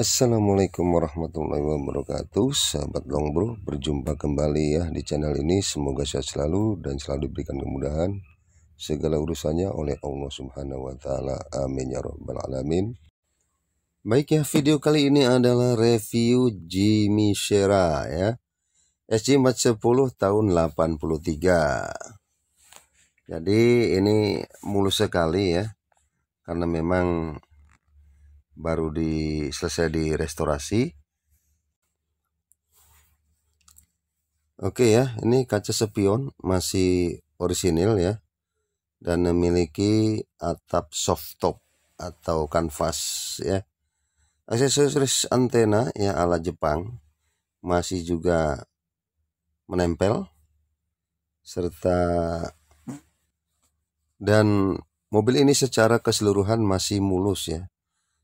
Assalamualaikum warahmatullahi wabarakatuh Sahabat Longbro Berjumpa kembali ya di channel ini Semoga sehat selalu dan selalu diberikan kemudahan Segala urusannya oleh Allah subhanahu wa ta'ala Amin ya rabbal alamin Baik ya video kali ini adalah review Jimmy Shera ya SG410 tahun 83 Jadi ini mulus sekali ya Karena memang baru di selesai di restorasi. Oke ya, ini kaca spion masih orisinil ya dan memiliki atap soft top atau kanvas ya. Aksesoris antena ya ala Jepang masih juga menempel serta dan mobil ini secara keseluruhan masih mulus ya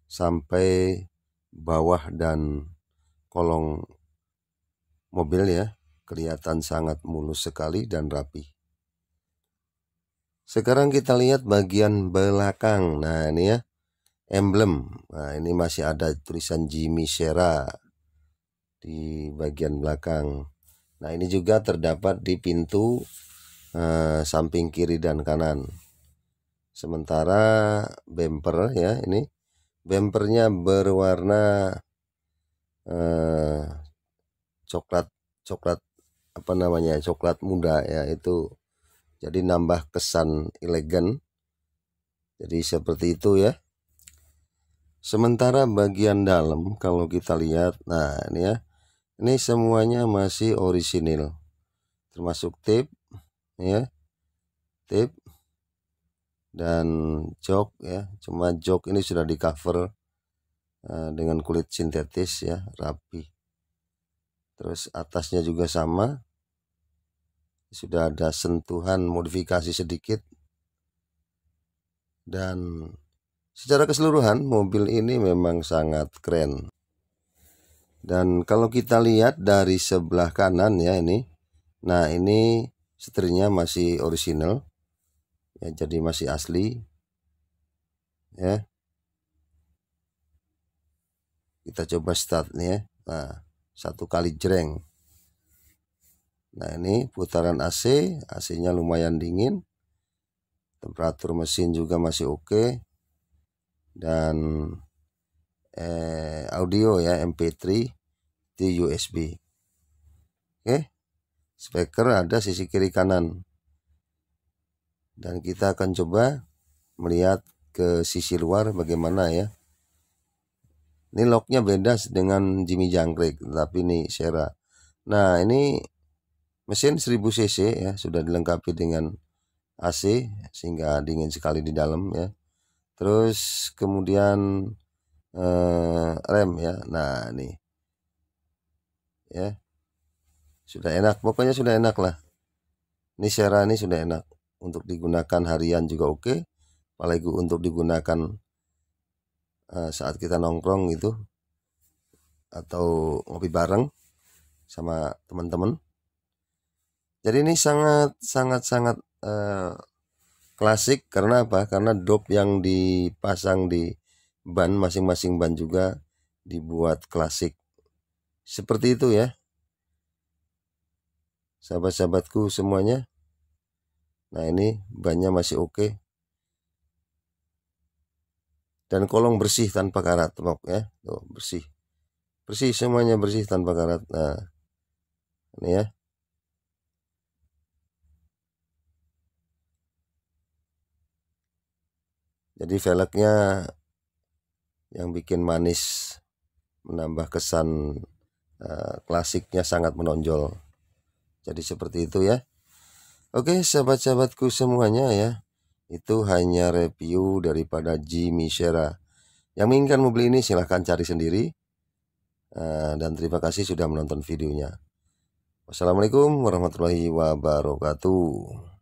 sampai bawah dan kolong mobil ya kelihatan sangat mulus sekali dan rapi. Sekarang kita lihat bagian belakang. Nah, ini ya emblem. Nah, ini masih ada tulisan Jimmy Shera di bagian belakang. Nah, ini juga terdapat di pintu eh, samping kiri dan kanan. Sementara bumper ya, ini bempernya berwarna eh, coklat coklat apa namanya coklat muda ya itu jadi nambah kesan elegan jadi seperti itu ya sementara bagian dalam kalau kita lihat nah ini ya ini semuanya masih orisinil termasuk tip ya tip dan jok ya cuma jok ini sudah di cover eh, dengan kulit sintetis ya rapi terus atasnya juga sama sudah ada sentuhan modifikasi sedikit dan secara keseluruhan mobil ini memang sangat keren dan kalau kita lihat dari sebelah kanan ya ini nah ini setirnya masih original ya jadi masih asli ya kita coba startnya nah satu kali jreng nah ini putaran AC AC nya lumayan dingin temperatur mesin juga masih oke dan eh, audio ya MP3 di USB oke speaker ada sisi kiri kanan dan kita akan coba melihat ke sisi luar bagaimana ya ini locknya beda dengan Jimmy Jangkrik tapi ini Sierra nah ini mesin 1000 cc ya sudah dilengkapi dengan AC sehingga dingin sekali di dalam ya terus kemudian eh, rem ya nah ini ya sudah enak pokoknya sudah enak lah ini Sierra ini sudah enak untuk digunakan harian juga oke okay. apalagi untuk digunakan uh, saat kita nongkrong gitu atau ngopi bareng sama teman-teman jadi ini sangat sangat sangat uh, klasik karena apa? Karena dop yang dipasang di ban masing-masing ban juga dibuat klasik. Seperti itu ya. Sahabat-sahabatku semuanya. Nah ini bannya masih oke. Okay. Dan kolong bersih tanpa karat mok ya. Tuh, bersih. Bersih semuanya bersih tanpa karat. Nah. Ini ya. Jadi velgnya yang bikin manis menambah kesan uh, klasiknya sangat menonjol. Jadi seperti itu ya. Oke, sahabat-sahabatku semuanya ya. Itu hanya review daripada Jimmy Shera. Yang menginginkan mobil ini silahkan cari sendiri. Eh, dan terima kasih sudah menonton videonya. Wassalamualaikum warahmatullahi wabarakatuh.